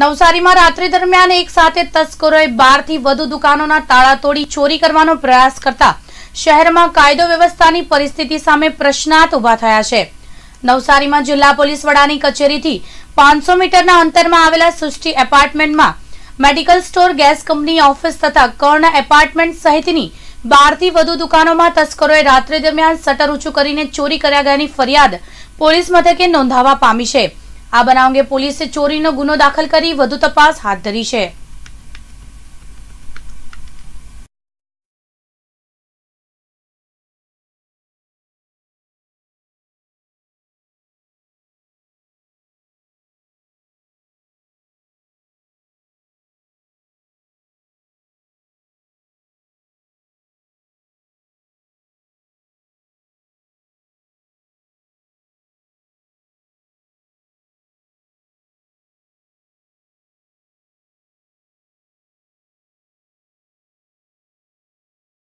નવસારીમાં રાત્રિ દરમિયાન એક સાથે તસ્કરોએ બારથી વધુ દુકાનોના તાળા તોડી ચોરી કરવાનો પ્રયાસ કરતા શહેરમાં કાયદો વ્યવસ્થાની પરિસ્થિતિ સામે પ્રશ્નાર્થ ઉભા થયા છે નવસારીમાં જિલ્લા પોલીસ વડાની કચેરીથી પાંચસો મીટરના અંતરમાં આવેલા સૃષ્ટિ એપાર્ટમેન્ટમાં medical store gas company office તથા કર્ણ એપાર્ટમેન્ટ સહિતની બારથી વધુ દુકાનોમાં તસ્કરોએ રાત્રિ દરમિયાન સટર ઊંચું કરીને ચોરી કર્યા ગયાની ફરિયાદ પોલીસ મથકે નોંધાવા પામી છે आ बनाव अंगे पुलिस चोरी नो गुनो दाखिल तपास हाथ धरी है